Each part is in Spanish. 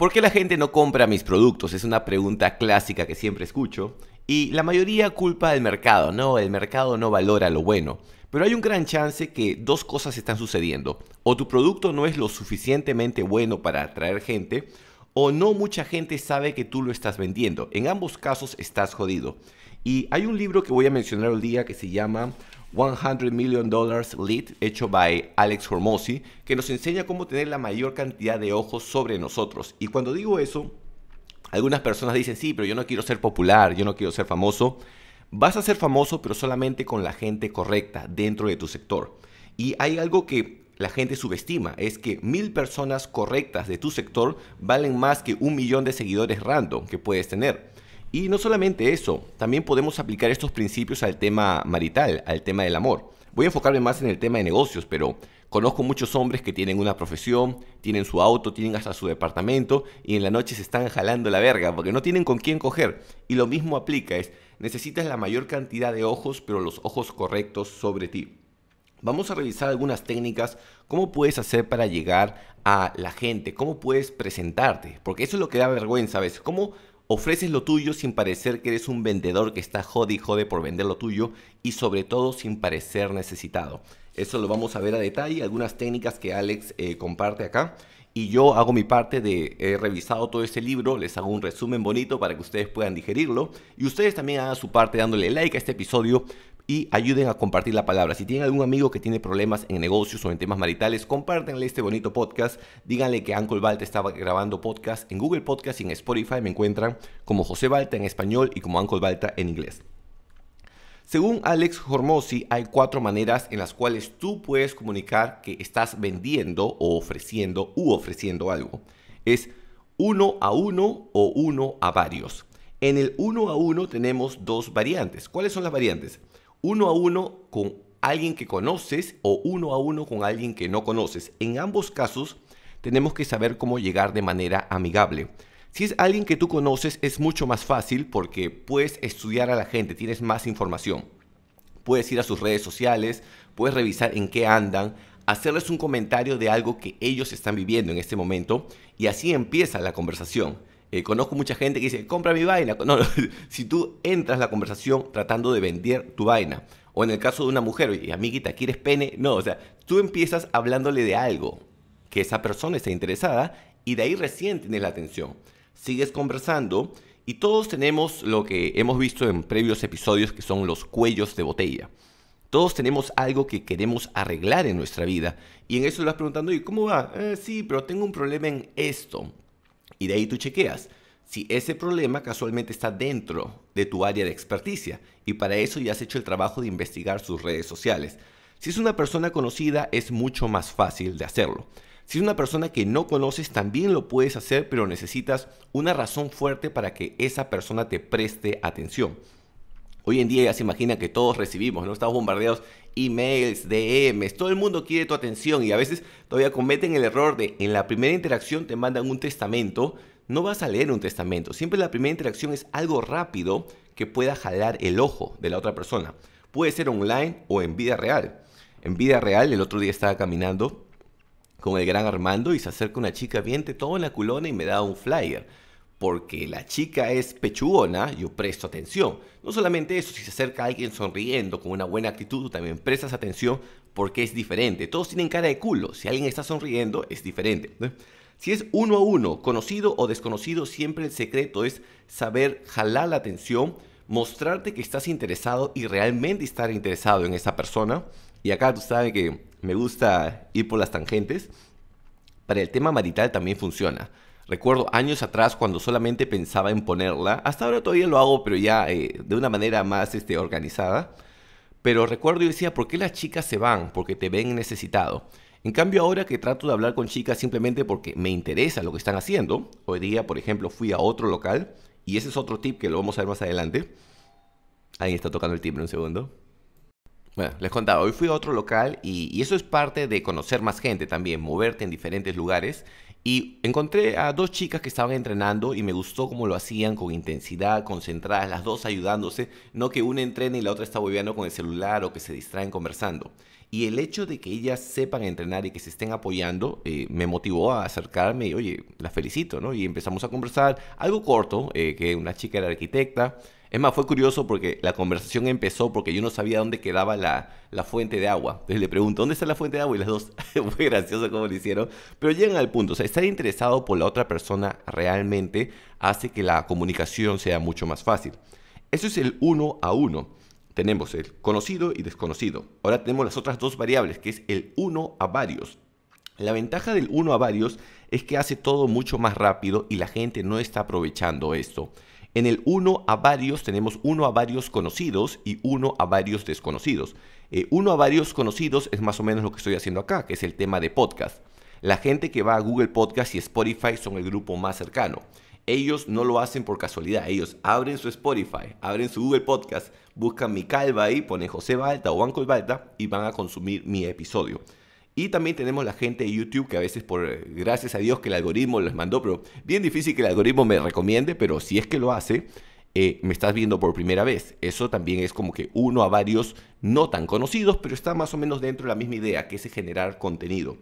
¿Por qué la gente no compra mis productos? Es una pregunta clásica que siempre escucho. Y la mayoría culpa del mercado, no, el mercado no valora lo bueno. Pero hay un gran chance que dos cosas están sucediendo. O tu producto no es lo suficientemente bueno para atraer gente, o no mucha gente sabe que tú lo estás vendiendo. En ambos casos estás jodido. Y hay un libro que voy a mencionar hoy día que se llama 100 Million Dollars Lead, hecho by Alex Hormozzi, que nos enseña cómo tener la mayor cantidad de ojos sobre nosotros. Y cuando digo eso, algunas personas dicen, sí, pero yo no quiero ser popular, yo no quiero ser famoso. Vas a ser famoso, pero solamente con la gente correcta dentro de tu sector. Y hay algo que la gente subestima, es que mil personas correctas de tu sector valen más que un millón de seguidores random que puedes tener. Y no solamente eso, también podemos aplicar estos principios al tema marital, al tema del amor. Voy a enfocarme más en el tema de negocios, pero conozco muchos hombres que tienen una profesión, tienen su auto, tienen hasta su departamento y en la noche se están jalando la verga porque no tienen con quién coger. Y lo mismo aplica, es necesitas la mayor cantidad de ojos, pero los ojos correctos sobre ti. Vamos a revisar algunas técnicas, cómo puedes hacer para llegar a la gente, cómo puedes presentarte, porque eso es lo que da vergüenza a cómo Ofreces lo tuyo sin parecer que eres un vendedor que está jode y jode por vender lo tuyo y sobre todo sin parecer necesitado. Eso lo vamos a ver a detalle, algunas técnicas que Alex eh, comparte acá y yo hago mi parte de he revisado todo este libro, les hago un resumen bonito para que ustedes puedan digerirlo y ustedes también hagan su parte dándole like a este episodio y ayuden a compartir la palabra. Si tienen algún amigo que tiene problemas en negocios o en temas maritales, compártanle este bonito podcast. Díganle que Ancol Balta estaba grabando podcast en Google Podcast y en Spotify. Me encuentran como José Balta en español y como Ancol Balta en inglés. Según Alex Hormozzi, hay cuatro maneras en las cuales tú puedes comunicar que estás vendiendo o ofreciendo u ofreciendo algo. Es uno a uno o uno a varios. En el uno a uno tenemos dos variantes. ¿Cuáles son las variantes? Uno a uno con alguien que conoces o uno a uno con alguien que no conoces. En ambos casos tenemos que saber cómo llegar de manera amigable. Si es alguien que tú conoces es mucho más fácil porque puedes estudiar a la gente, tienes más información. Puedes ir a sus redes sociales, puedes revisar en qué andan, hacerles un comentario de algo que ellos están viviendo en este momento y así empieza la conversación. Eh, conozco mucha gente que dice, compra mi vaina. No, si tú entras la conversación tratando de vender tu vaina, o en el caso de una mujer, oye, amiguita, ¿quieres pene? No, o sea, tú empiezas hablándole de algo que esa persona está interesada y de ahí recién tienes la atención sigues conversando y todos tenemos lo que hemos visto en previos episodios que son los cuellos de botella. Todos tenemos algo que queremos arreglar en nuestra vida y en eso le vas preguntando, ¿y cómo va? Eh, sí, pero tengo un problema en esto. Y de ahí tú chequeas si ese problema casualmente está dentro de tu área de experticia y para eso ya has hecho el trabajo de investigar sus redes sociales. Si es una persona conocida es mucho más fácil de hacerlo. Si es una persona que no conoces, también lo puedes hacer, pero necesitas una razón fuerte para que esa persona te preste atención. Hoy en día ya se imagina que todos recibimos, ¿no? Estamos bombardeados emails, DMs, todo el mundo quiere tu atención y a veces todavía cometen el error de en la primera interacción te mandan un testamento, no vas a leer un testamento, siempre la primera interacción es algo rápido que pueda jalar el ojo de la otra persona. Puede ser online o en vida real. En vida real, el otro día estaba caminando con el gran Armando y se acerca una chica bien todo en la culona y me da un flyer. Porque la chica es pechugona, yo presto atención. No solamente eso, si se acerca alguien sonriendo con una buena actitud, también prestas atención porque es diferente. Todos tienen cara de culo. Si alguien está sonriendo, es diferente. Si es uno a uno, conocido o desconocido, siempre el secreto es saber jalar la atención, mostrarte que estás interesado y realmente estar interesado en esa persona. Y acá tú sabes que me gusta ir por las tangentes, para el tema marital también funciona. Recuerdo años atrás cuando solamente pensaba en ponerla, hasta ahora todavía lo hago, pero ya eh, de una manera más este, organizada. Pero recuerdo y decía, ¿por qué las chicas se van? Porque te ven necesitado. En cambio, ahora que trato de hablar con chicas simplemente porque me interesa lo que están haciendo, hoy día, por ejemplo, fui a otro local, y ese es otro tip que lo vamos a ver más adelante. Ahí está tocando el timbre, un segundo les contaba, hoy fui a otro local y, eso es parte de conocer más gente también, moverte en diferentes lugares. Y encontré a dos chicas que estaban entrenando y me gustó cómo lo hacían con intensidad, concentradas, las dos ayudándose, no que una entrene y la otra está volviendo con el celular o que se distraen conversando. Y el hecho de que ellas sepan entrenar y que se estén apoyando eh, me motivó a acercarme y, oye, las felicito, ¿no? Y empezamos a conversar algo corto, eh, que una chica era arquitecta, es más, fue curioso porque la conversación empezó porque yo no sabía dónde quedaba la, fuente de agua. Entonces le pregunto, ¿dónde está la fuente de agua? Y las dos, fue gracioso como lo hicieron. Pero llegan al punto, o sea, estar interesado por la otra persona realmente hace que la comunicación sea mucho más fácil. Eso es el uno a uno. Tenemos el conocido y desconocido. Ahora tenemos las otras dos variables, que es el uno a varios. La ventaja del uno a varios es que hace todo mucho más rápido y la gente no está aprovechando esto. En el uno a varios tenemos uno a varios conocidos y uno a varios desconocidos. Eh, uno a varios conocidos es más o menos lo que estoy haciendo acá, que es el tema de podcast. La gente que va a Google Podcast y Spotify son el grupo más cercano. Ellos no lo hacen por casualidad, ellos abren su Spotify, abren su Google Podcast, buscan mi calva ahí, ponen José Balta o Banco Balta y van a consumir mi episodio. Y también tenemos la gente de YouTube que a veces, por eh, gracias a Dios que el algoritmo les mandó, pero bien difícil que el algoritmo me recomiende, pero si es que lo hace, eh, me estás viendo por primera vez. Eso también es como que uno a varios no tan conocidos, pero está más o menos dentro de la misma idea, que es generar contenido.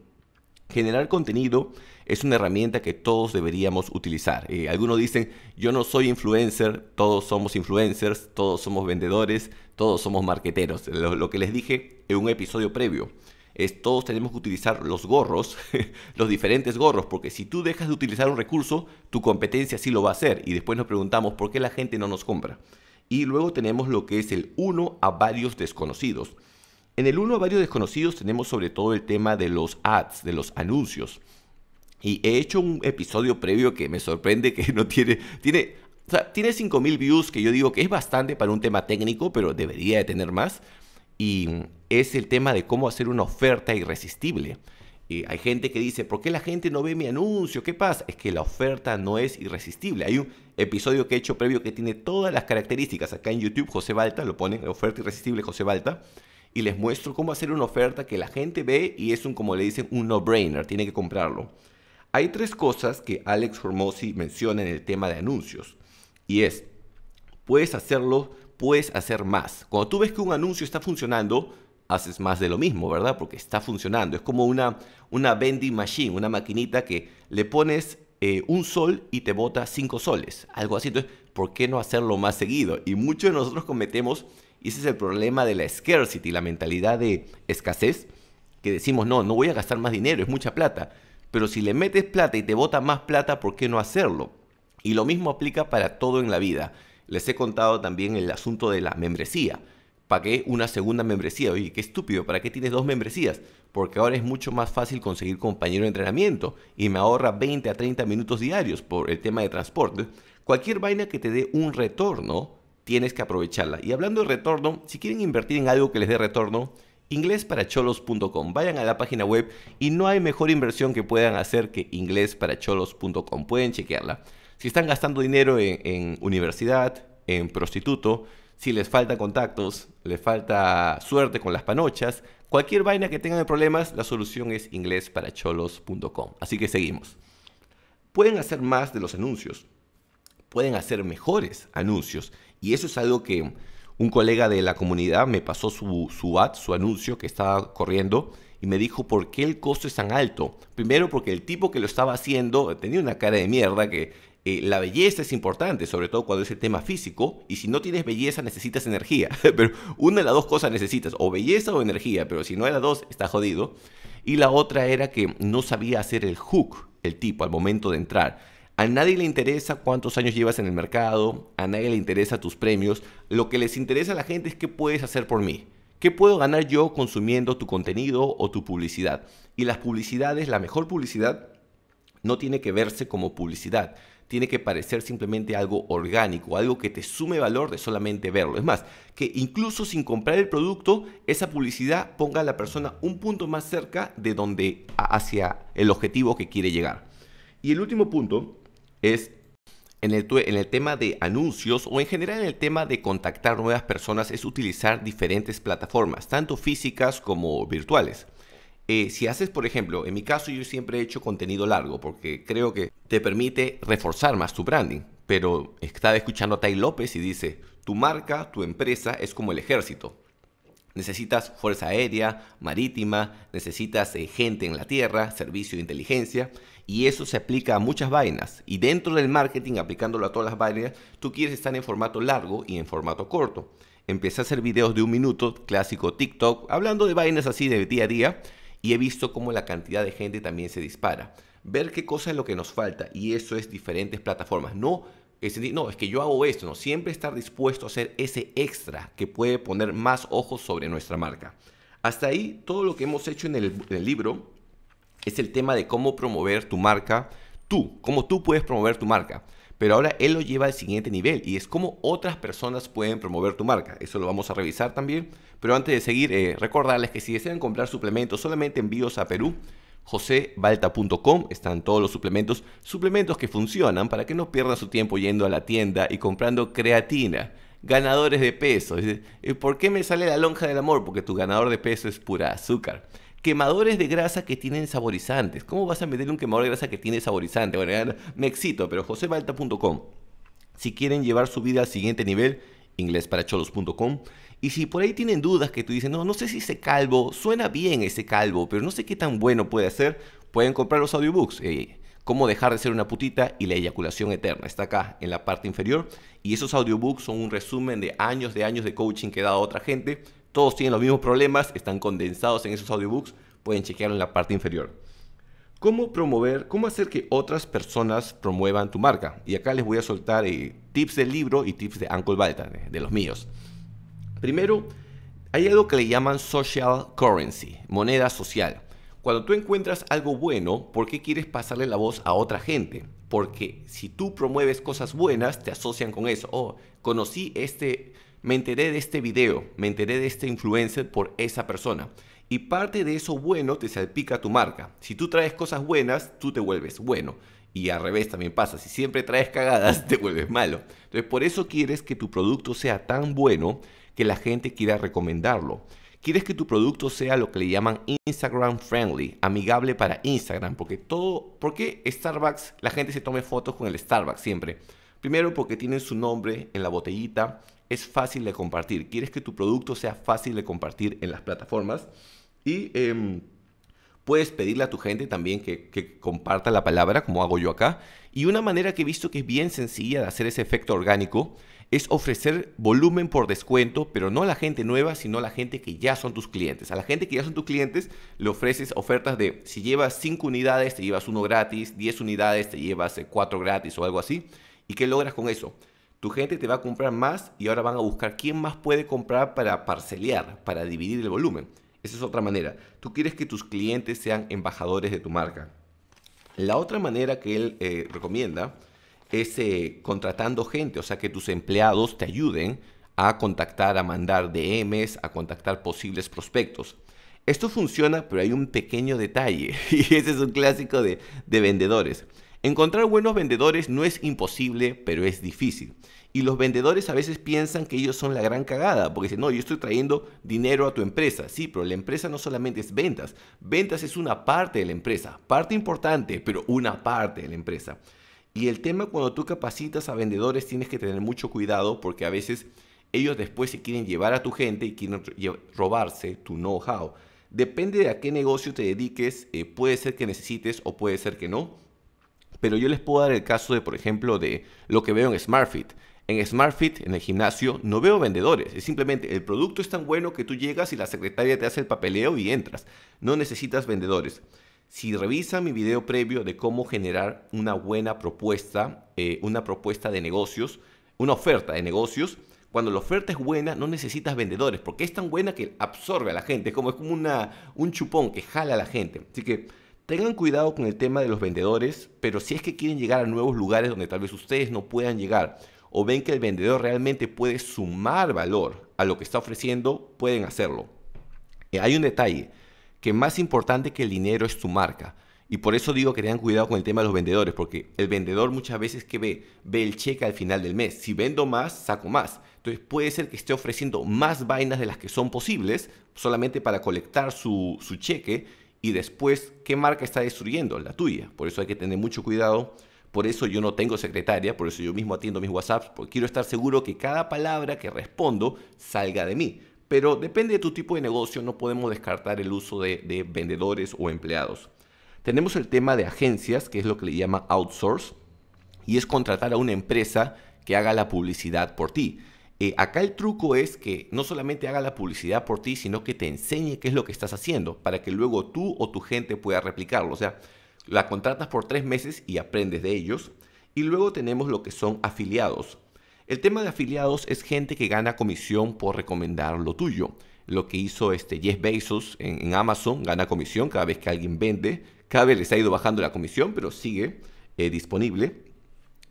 Generar contenido es una herramienta que todos deberíamos utilizar. Eh, algunos dicen, yo no soy influencer, todos somos influencers, todos somos vendedores, todos somos marqueteros. lo que les dije en un episodio previo todos tenemos que utilizar los gorros, los diferentes gorros, porque si tú dejas de utilizar un recurso, tu competencia sí lo va a hacer y después nos preguntamos por qué la gente no nos compra. Y luego tenemos lo que es el uno a varios desconocidos. En el uno a varios desconocidos tenemos sobre todo el tema de los ads, de los anuncios. Y he hecho un episodio previo que me sorprende que no tiene, tiene o sea, tiene 5000 views que yo digo que es bastante para un tema técnico, pero debería de tener más. Y es el tema de cómo hacer una oferta irresistible. Y hay gente que dice, ¿por qué la gente no ve mi anuncio? ¿Qué pasa? Es que la oferta no es irresistible. Hay un episodio que he hecho previo que tiene todas las características. Acá en YouTube, José Balta, lo ponen, oferta irresistible José Balta. Y les muestro cómo hacer una oferta que la gente ve y es un, como le dicen, un no-brainer, tiene que comprarlo. Hay tres cosas que Alex Hormozzi menciona en el tema de anuncios. Y es, puedes hacerlo, puedes hacer más. Cuando tú ves que un anuncio está funcionando, haces más de lo mismo, ¿verdad? Porque está funcionando. Es como una, una vending machine, una maquinita que le pones eh, un sol y te bota cinco soles, algo así. Entonces, ¿por qué no hacerlo más seguido? Y muchos de nosotros cometemos, y ese es el problema de la scarcity, la mentalidad de escasez, que decimos, no, no voy a gastar más dinero, es mucha plata. Pero si le metes plata y te bota más plata, ¿por qué no hacerlo? Y lo mismo aplica para todo en la vida. Les he contado también el asunto de la membresía pagué una segunda membresía. Oye, qué estúpido, ¿para qué tienes dos membresías? Porque ahora es mucho más fácil conseguir compañero de entrenamiento y me ahorra 20 a 30 minutos diarios por el tema de transporte. Cualquier vaina que te dé un retorno, tienes que aprovecharla. Y hablando de retorno, si quieren invertir en algo que les dé retorno, inglesparacholos.com. Vayan a la página web y no hay mejor inversión que puedan hacer que inglesparacholos.com. Pueden chequearla. Si están gastando dinero en, en universidad, en prostituto, si les falta contactos, les falta suerte con las panochas, cualquier vaina que tengan problemas, la solución es inglesparacholos.com. Así que seguimos. Pueden hacer más de los anuncios, pueden hacer mejores anuncios y eso es algo que un colega de la comunidad me pasó su, su ad, su anuncio que estaba corriendo y me dijo por qué el costo es tan alto. Primero porque el tipo que lo estaba haciendo tenía una cara de mierda que eh, la belleza es importante, sobre todo cuando es el tema físico, y si no tienes belleza necesitas energía, pero una de las dos cosas necesitas, o belleza o energía, pero si no hay las dos, está jodido. Y la otra era que no sabía hacer el hook, el tipo, al momento de entrar. A nadie le interesa cuántos años llevas en el mercado, a nadie le interesa tus premios, lo que les interesa a la gente es qué puedes hacer por mí. ¿Qué puedo ganar yo consumiendo tu contenido o tu publicidad? Y las publicidades, la mejor publicidad, no tiene que verse como publicidad, tiene que parecer simplemente algo orgánico, algo que te sume valor de solamente verlo. Es más, que incluso sin comprar el producto, esa publicidad ponga a la persona un punto más cerca de donde hacia el objetivo que quiere llegar. Y el último punto es en el, en el, tema de anuncios o en general en el tema de contactar nuevas personas es utilizar diferentes plataformas, tanto físicas como virtuales. Eh, si haces, por ejemplo, en mi caso yo siempre he hecho contenido largo porque creo que te permite reforzar más tu branding. Pero estaba escuchando a Tai López y dice, tu marca, tu empresa es como el ejército. Necesitas fuerza aérea, marítima, necesitas eh, gente en la tierra, servicio de inteligencia, y eso se aplica a muchas vainas. Y dentro del marketing, aplicándolo a todas las vainas, tú quieres estar en formato largo y en formato corto. Empecé a hacer videos de un minuto, clásico TikTok, hablando de vainas así de día a día, y he visto cómo la cantidad de gente también se dispara. Ver qué cosa es lo que nos falta y eso es diferentes plataformas. No es, no, es que yo hago esto, no, siempre estar dispuesto a hacer ese extra que puede poner más ojos sobre nuestra marca. Hasta ahí todo lo que hemos hecho en el, en el libro es el tema de cómo promover tu marca tú, cómo tú puedes promover tu marca pero ahora él lo lleva al siguiente nivel y es cómo otras personas pueden promover tu marca. Eso lo vamos a revisar también, pero antes de seguir, eh, recordarles que si desean comprar suplementos, solamente envíos a Perú, josebalta.com están todos los suplementos, suplementos que funcionan para que no pierdan su tiempo yendo a la tienda y comprando creatina ganadores de peso. Eh, ¿Por qué me sale la lonja del amor? Porque tu ganador de peso es pura azúcar quemadores de grasa que tienen saborizantes. ¿Cómo vas a meter un quemador de grasa que tiene saborizante? Bueno, me excito, pero josebalta.com. Si quieren llevar su vida al siguiente nivel, inglesparacholos.com. Y si por ahí tienen dudas que tú dices, no, no sé si ese calvo, suena bien ese calvo, pero no sé qué tan bueno puede hacer, pueden comprar los audiobooks. Eh, cómo dejar de ser una putita y la eyaculación eterna. Está acá en la parte inferior. Y esos audiobooks son un resumen de años de años de coaching que da a otra gente todos tienen los mismos problemas, están condensados en esos audiobooks, pueden chequearlo en la parte inferior. ¿Cómo promover, cómo hacer que otras personas promuevan tu marca? Y acá les voy a soltar eh, tips del libro y tips de Uncle Balta, de los míos. Primero, hay algo que le llaman social currency, moneda social. Cuando tú encuentras algo bueno, ¿por qué quieres pasarle la voz a otra gente? Porque si tú promueves cosas buenas, te asocian con eso. Oh, conocí este me enteré de este video, me enteré de este influencer por esa persona. Y parte de eso bueno te salpica tu marca. Si tú traes cosas buenas, tú te vuelves bueno. Y al revés también pasa, si siempre traes cagadas, te vuelves malo. Entonces por eso quieres que tu producto sea tan bueno que la gente quiera recomendarlo. Quieres que tu producto sea lo que le llaman Instagram friendly, amigable para Instagram, porque todo, porque Starbucks, la gente se tome fotos con el Starbucks siempre? Primero porque tienen su nombre en la botellita es fácil de compartir. Quieres que tu producto sea fácil de compartir en las plataformas y em, puedes pedirle a tu gente también que, comparta la palabra, como hago yo acá. Y una manera que he visto que es bien sencilla de hacer ese efecto orgánico es ofrecer volumen por descuento, pero no a la gente nueva, sino a la gente que ya son tus clientes. A la gente que ya son tus clientes le ofreces ofertas de si llevas 5 unidades, te llevas uno gratis, 10 unidades, te llevas eh, cuatro gratis o algo así. ¿Y qué logras con eso? tu gente te va a comprar más y ahora van a buscar quién más puede comprar para parcelear, para dividir el volumen. Esa es otra manera. Tú quieres que tus clientes sean embajadores de tu marca. La otra manera que él eh, recomienda es eh, contratando gente, o sea, que tus empleados te ayuden a contactar, a mandar DMs, a contactar posibles prospectos. Esto funciona, pero hay un pequeño detalle, y ese es un clásico de vendedores Encontrar buenos vendedores no es imposible, pero es difícil. Y los vendedores a veces piensan que ellos son la gran cagada, porque dicen, no, yo estoy trayendo dinero a tu empresa. Sí, pero la empresa no solamente es ventas. Ventas es una parte de la empresa, parte importante, pero una parte de la empresa. Y el tema cuando tú capacitas a vendedores tienes que tener mucho cuidado porque a veces ellos después se quieren llevar a tu gente y quieren robarse tu know-how. Depende de a qué negocio te dediques, eh, puede ser que necesites o puede ser que no pero yo les puedo dar el caso de, por ejemplo, de lo que veo en SmartFit. En SmartFit, en el gimnasio, no veo vendedores. Es simplemente el producto es tan bueno que tú llegas y la secretaria te hace el papeleo y entras. No necesitas vendedores. Si revisa mi video previo de cómo generar una buena propuesta, eh, una propuesta de negocios, una oferta de negocios, cuando la oferta es buena no necesitas vendedores porque es tan buena que absorbe a la gente. Es como, es como una, un chupón que jala a la gente. Así que Tengan cuidado con el tema de los vendedores, pero si es que quieren llegar a nuevos lugares donde tal vez ustedes no puedan llegar o ven que el vendedor realmente puede sumar valor a lo que está ofreciendo, pueden hacerlo. Eh, hay un detalle, que más importante que el dinero es su marca. Y por eso digo que tengan cuidado con el tema de los vendedores, porque el vendedor muchas veces que ve, ve el cheque al final del mes. Si vendo más, saco más. Entonces puede ser que esté ofreciendo más vainas de las que son posibles, solamente para colectar su, su cheque y después qué marca está destruyendo, la tuya. Por eso hay que tener mucho cuidado. Por eso yo no tengo secretaria, por eso yo mismo atiendo mis WhatsApps, porque quiero estar seguro que cada palabra que respondo salga de mí. Pero depende de tu tipo de negocio, no podemos descartar el uso de, vendedores o empleados. Tenemos el tema de agencias, que es lo que le llama outsource, y es contratar a una empresa que haga la publicidad por ti. Eh, acá el truco es que no solamente haga la publicidad por ti, sino que te enseñe qué es lo que estás haciendo para que luego tú o tu gente pueda replicarlo. O sea, la contratas por tres meses y aprendes de ellos. Y luego tenemos lo que son afiliados. El tema de afiliados es gente que gana comisión por recomendar lo tuyo. Lo que hizo este Jeff Bezos en, Amazon, gana comisión cada vez que alguien vende. Cada vez les ha ido bajando la comisión, pero sigue eh, disponible.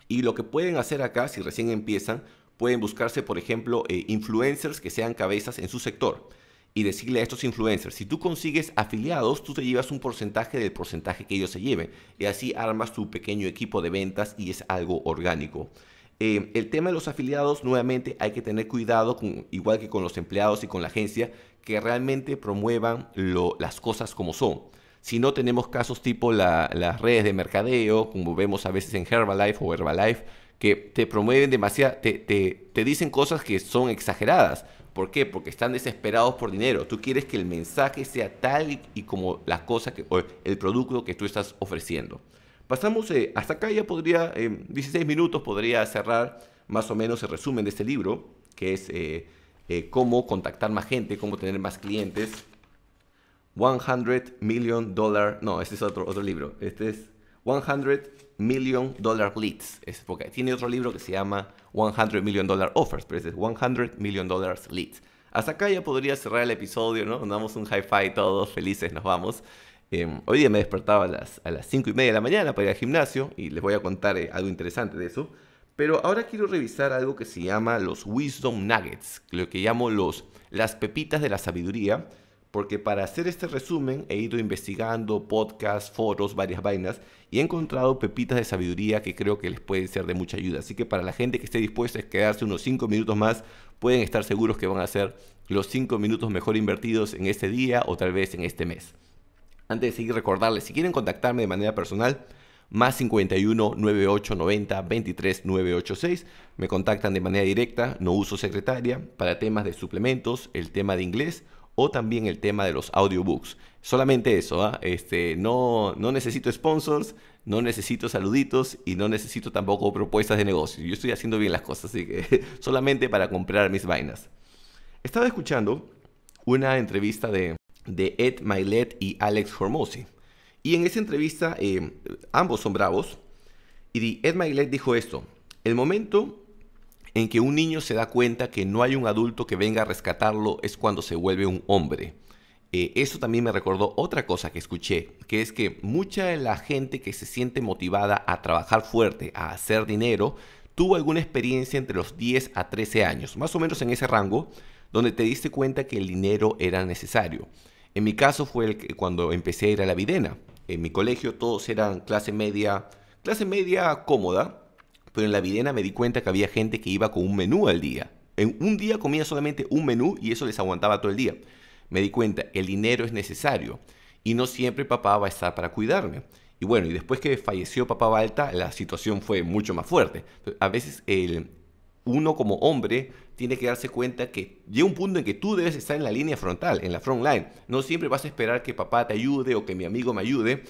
Y lo que pueden hacer acá, si recién empiezan, pueden buscarse, por ejemplo, eh, influencers que sean cabezas en su sector y decirle a estos influencers, si tú consigues afiliados, tú te llevas un porcentaje del porcentaje que ellos se lleven y así armas tu pequeño equipo de ventas y es algo orgánico. Eh, el tema de los afiliados, nuevamente, hay que tener cuidado, igual que con los empleados y con la agencia, que realmente promuevan las cosas como son. Si no tenemos casos tipo las redes de mercadeo, como vemos a veces en Herbalife o Herbalife, que te promueven demasiado, te, te, dicen cosas que son exageradas. ¿Por qué? Porque están desesperados por dinero. Tú quieres que el mensaje sea tal y, como las cosas que, el producto que tú estás ofreciendo. Pasamos eh, hasta acá, ya podría, en eh, 16 minutos podría cerrar más o menos el resumen de este libro, que es eh, cómo contactar más gente, cómo tener más clientes. 100 Million Dollar, no, este es otro, otro libro, este es 100 Million Dollar Leads. Es porque tiene otro libro que se llama 100 Million Dollar Offers, pero es 100 Million Dollars Leads. Hasta acá ya podría cerrar el episodio, ¿no? damos un hi-fi todos, felices, nos vamos. Em, hoy día me despertaba a las, a las 5 y media de la mañana para ir al gimnasio y les voy a contar eh, algo interesante de eso. Pero ahora quiero revisar algo que se llama los Wisdom Nuggets, lo que llamo los, las pepitas de la sabiduría porque para hacer este resumen he ido investigando podcasts, foros, varias vainas y he encontrado pepitas de sabiduría que creo que les pueden ser de mucha ayuda. Así que para la gente que esté dispuesta a quedarse unos 5 minutos más, pueden estar seguros que van a ser los 5 minutos mejor invertidos en este día o tal vez en este mes. Antes de seguir recordarles, si quieren contactarme de manera personal, más 51 98 90 23 986. Me contactan de manera directa, no uso secretaria, para temas de suplementos, el tema de inglés o también el tema de los audiobooks. Solamente eso, ¿ah? este, no, no necesito sponsors, no necesito saluditos y no necesito tampoco propuestas de negocio. Yo estoy haciendo bien las cosas, así que solamente para comprar mis vainas. Estaba escuchando una entrevista de, Ed Milet y Alex Hormozzi. Y en esa entrevista eh, ambos son bravos. Y Ed Milet dijo esto. El momento en que un niño se da cuenta que no hay un adulto que venga a rescatarlo es cuando se vuelve un hombre. Eh, eso también me recordó otra cosa que escuché, que es que mucha de la gente que se siente motivada a trabajar fuerte, a hacer dinero, tuvo alguna experiencia entre los 10 a 13 años, más o menos en ese rango, donde te diste cuenta que el dinero era necesario. En mi caso fue el cuando empecé a ir a la videna. En mi colegio todos eran clase media, clase media cómoda, pero en la videna me di cuenta que había gente que iba con un menú al día. En un día comía solamente un menú y eso les aguantaba todo el día. Me di cuenta, el dinero es necesario y no siempre papá va a estar para cuidarme. Y bueno, y después que falleció papá Balta, la situación fue mucho más fuerte. A veces el, uno como hombre tiene que darse cuenta que llega un punto en que tú debes estar en la línea frontal, en la front line. No siempre vas a esperar que papá te ayude o que mi amigo me ayude,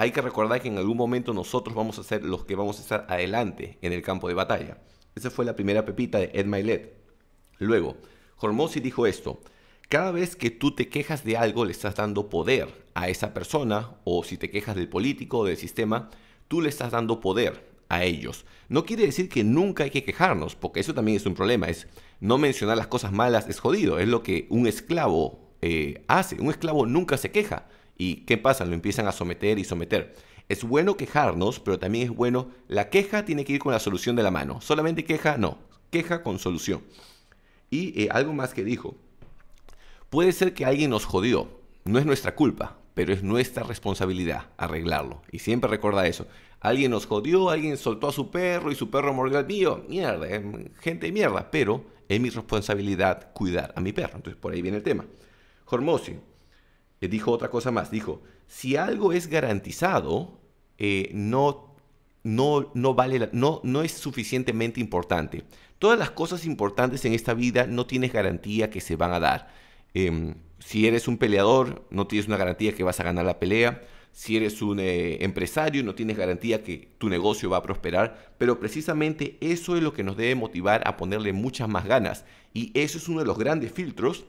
hay que recordar que en algún momento nosotros vamos a ser los que vamos a estar adelante en el campo de batalla. Esa fue la primera pepita de Ed Luego, Hormozzi dijo esto. Cada vez que tú te quejas de algo le estás dando poder a esa persona, o si te quejas del político o del sistema, tú le estás dando poder a ellos. No quiere decir que nunca hay que quejarnos, porque eso también es un problema. Es no mencionar las cosas malas es jodido, es lo que un esclavo eh, hace. Un esclavo nunca se queja. ¿Y qué pasa? Lo empiezan a someter y someter. Es bueno quejarnos, pero también es bueno, la queja tiene que ir con la solución de la mano. Solamente queja, no. Queja con solución. Y eh, algo más que dijo. Puede ser que alguien nos jodió. No es nuestra culpa, pero es nuestra responsabilidad arreglarlo. Y siempre recuerda eso. Alguien nos jodió, alguien soltó a su perro y su perro mordió al mío. Mierda, gente de mierda. Pero es mi responsabilidad cuidar a mi perro. Entonces por ahí viene el tema. Hormosio dijo otra cosa más. Dijo, si algo es garantizado, eh, no, no, no, vale no, no es suficientemente importante. Todas las cosas importantes en esta vida no tienes garantía que se van a dar. Em, si eres un peleador, no tienes una garantía que vas a ganar la pelea. Si eres un eh, empresario, no tienes garantía que tu negocio va a prosperar. Pero precisamente eso es lo que nos debe motivar a ponerle muchas más ganas. Y eso es uno de los grandes filtros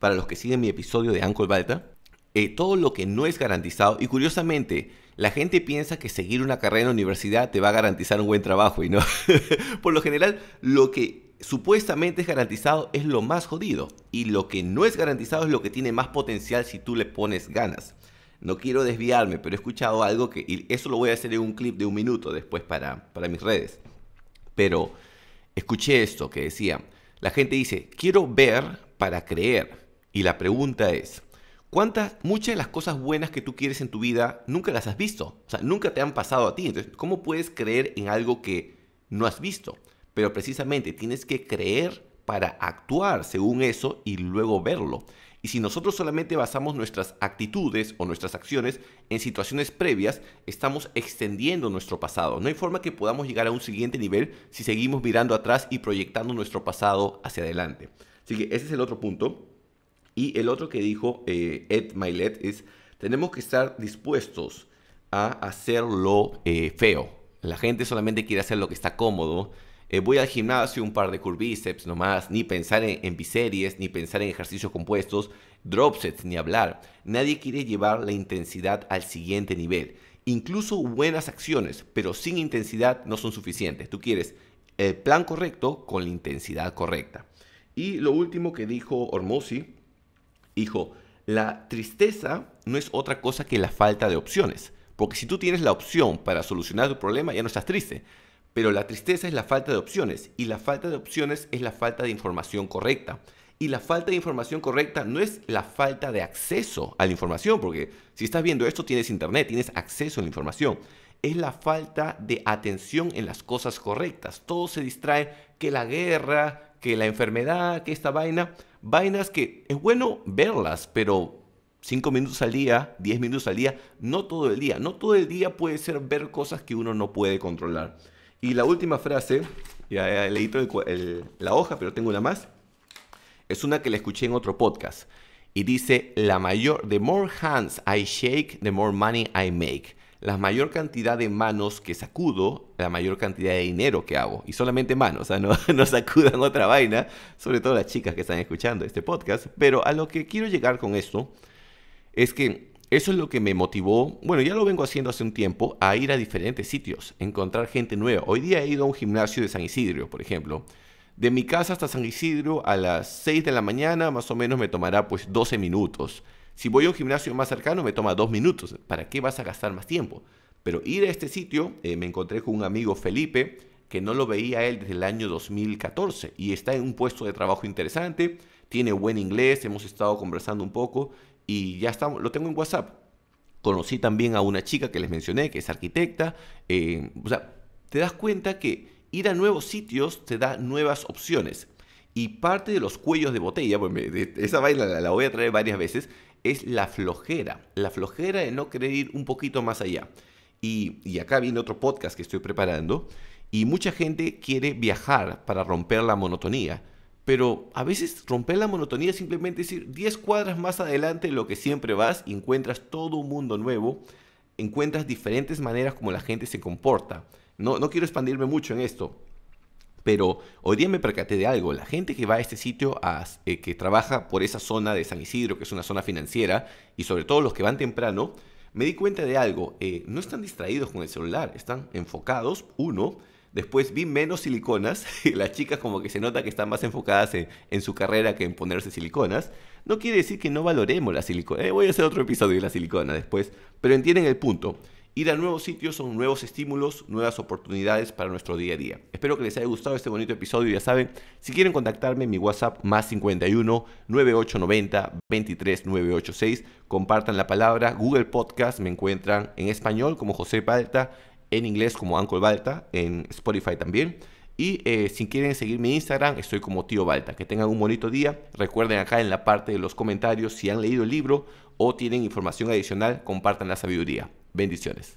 para los que siguen mi episodio de Uncle Balta, eh, todo lo que no es garantizado. Y curiosamente, la gente piensa que seguir una carrera en la universidad te va a garantizar un buen trabajo y no. Por lo general, lo que supuestamente es garantizado es lo más jodido. Y lo que no es garantizado es lo que tiene más potencial si tú le pones ganas. No quiero desviarme, pero he escuchado algo que, y eso lo voy a hacer en un clip de un minuto después para, para mis redes. Pero escuché esto que decía, la gente dice, quiero ver para creer y la pregunta es, ¿cuántas, muchas de las cosas buenas que tú quieres en tu vida nunca las has visto? O sea, nunca te han pasado a ti. Entonces, ¿cómo puedes creer en algo que no has visto? Pero precisamente tienes que creer para actuar según eso y luego verlo. Y si nosotros solamente basamos nuestras actitudes o nuestras acciones en situaciones previas, estamos extendiendo nuestro pasado. No hay forma que podamos llegar a un siguiente nivel si seguimos mirando atrás y proyectando nuestro pasado hacia adelante. Así que ese es el otro punto. Y el otro que dijo eh, Ed Milet es, tenemos que estar dispuestos a hacer lo eh, feo. La gente solamente quiere hacer lo que está cómodo. Eh, voy al gimnasio, un par de curvíceps nomás, ni pensar en, biseries, ni pensar en ejercicios compuestos, drop sets, ni hablar. Nadie quiere llevar la intensidad al siguiente nivel. Incluso buenas acciones, pero sin intensidad no son suficientes. Tú quieres el plan correcto con la intensidad correcta. Y lo último que dijo Ormosi Dijo, la tristeza no es otra cosa que la falta de opciones. Porque si tú tienes la opción para solucionar tu problema, ya no estás triste. Pero la tristeza es la falta de opciones. Y la falta de opciones es la falta de información correcta. Y la falta de información correcta no es la falta de acceso a la información, porque si estás viendo esto tienes internet, tienes acceso a la información. Es la falta de atención en las cosas correctas. Todo se distrae, que la guerra, que la enfermedad, que esta vaina, vainas que es bueno verlas, pero 5 minutos al día, 10 minutos al día, no todo el día. No todo el día puede ser ver cosas que uno no puede controlar. Y la última frase, ya leí la hoja, pero tengo una más, es una que la escuché en otro podcast. Y dice, la mayor, the more hands I shake, the more money I make la mayor cantidad de manos que sacudo, la mayor cantidad de dinero que hago. Y solamente manos, o sea, no, sacudan otra vaina, sobre todo las chicas que están escuchando este podcast. Pero a lo que quiero llegar con esto es que eso es lo que me motivó, bueno, ya lo vengo haciendo hace un tiempo, a ir a diferentes sitios, encontrar gente nueva. Hoy día he ido a un gimnasio de San Isidro, por ejemplo. De mi casa hasta San Isidro a las 6 de la mañana más o menos me tomará pues 12 minutos. Si voy a un gimnasio más cercano me toma dos minutos, ¿para qué vas a gastar más tiempo? Pero ir a este sitio, eh, me encontré con un amigo Felipe, que no lo veía él desde el año 2014 y está en un puesto de trabajo interesante, tiene buen inglés, hemos estado conversando un poco y ya estamos, lo tengo en WhatsApp. Conocí también a una chica que les mencioné, que es arquitecta. Eh, o sea, te das cuenta que ir a nuevos sitios te da nuevas opciones. Y parte de los cuellos de botella, pues esa vaina la, la, voy a traer varias veces, es la flojera, la flojera de no querer ir un poquito más allá. Y, acá viene otro podcast que estoy preparando, y mucha gente quiere viajar para romper la monotonía, pero a veces romper la monotonía es simplemente decir 10 cuadras más adelante de lo que siempre vas, y encuentras todo un mundo nuevo, encuentras diferentes maneras como la gente se comporta. No, no quiero expandirme mucho en esto, pero hoy día me percaté de algo. La gente que va a este sitio, eh, que trabaja por esa zona de San Isidro, que es una zona financiera, y sobre todo los que van temprano, me di cuenta de algo. Eh, no están distraídos con el celular, están enfocados, uno. Después vi menos siliconas, las chicas como que se nota que están más enfocadas en, su carrera que en ponerse siliconas. No quiere decir que no valoremos la silicona, eh, voy a hacer otro episodio de la silicona después, pero entienden el punto ir a nuevos sitios son nuevos estímulos, nuevas oportunidades para nuestro día a día. Espero que les haya gustado este bonito episodio. Ya saben, si quieren contactarme, en mi WhatsApp más 51 9890 23986. Compartan la palabra. Google Podcast me encuentran en español como José Balta, en inglés como Uncle Balta, en Spotify también. Y eh, si quieren seguir mi Instagram, estoy como Tío Balta. Que tengan un bonito día. Recuerden acá en la parte de los comentarios si han leído el libro o tienen información adicional, compartan la sabiduría. Bendiciones.